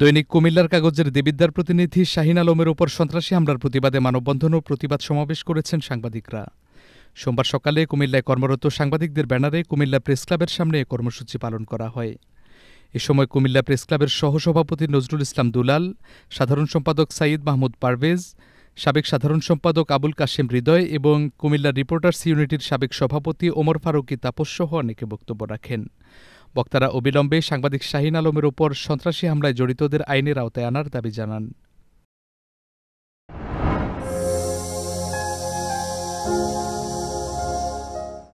দৈনিক কুমিল্লার কাগজের দেবিদ্যার প্রতিনিধি শাহিন আলমের ওপর সন্ত্রাসী হামলার প্রতিবাদে মানববন্ধন ও প্রতিবাদ সমাবেশ করেছেন সাংবাদিকরা সোমবার সকালে কুমিল্লায় কর্মরত সাংবাদিকদের ব্যানারে কুমিল্লা প্রেস ক্লাবের সামনে এ কর্মসূচি পালন করা হয় এ সময় কুমিল্লা প্রেস ক্লাবের সহসভাপতি নজরুল ইসলাম দুলাল সাধারণ সম্পাদক সাইদ মাহমুদ পারভেজ সাবেক সাধারণ সম্পাদক আবুল কাশেম হৃদয় এবং কুমিল্লা রিপোর্টার্স ইউনিটির সাবেক সভাপতি ওমর ফারুকি তাপসসহ অনেকে বক্তব্য রাখেন বক্তারা অবিলম্বে সাংবাদিক শাহিন আলমের ওপর সন্ত্রাসী হামলায় জড়িতদের আইনের আওতায় আনার দাবি জানান thank you